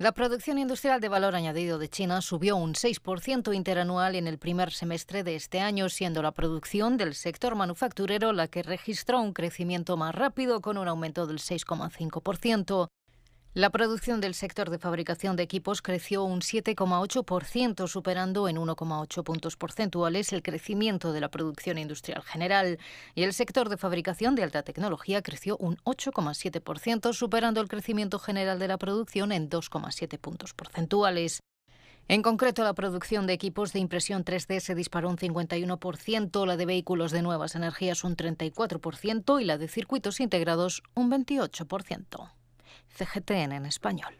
La producción industrial de valor añadido de China subió un 6% interanual en el primer semestre de este año, siendo la producción del sector manufacturero la que registró un crecimiento más rápido con un aumento del 6,5%. La producción del sector de fabricación de equipos creció un 7,8%, superando en 1,8 puntos porcentuales el crecimiento de la producción industrial general. Y el sector de fabricación de alta tecnología creció un 8,7%, superando el crecimiento general de la producción en 2,7 puntos porcentuales. En concreto, la producción de equipos de impresión 3D se disparó un 51%, la de vehículos de nuevas energías un 34% y la de circuitos integrados un 28%. CGTN en español.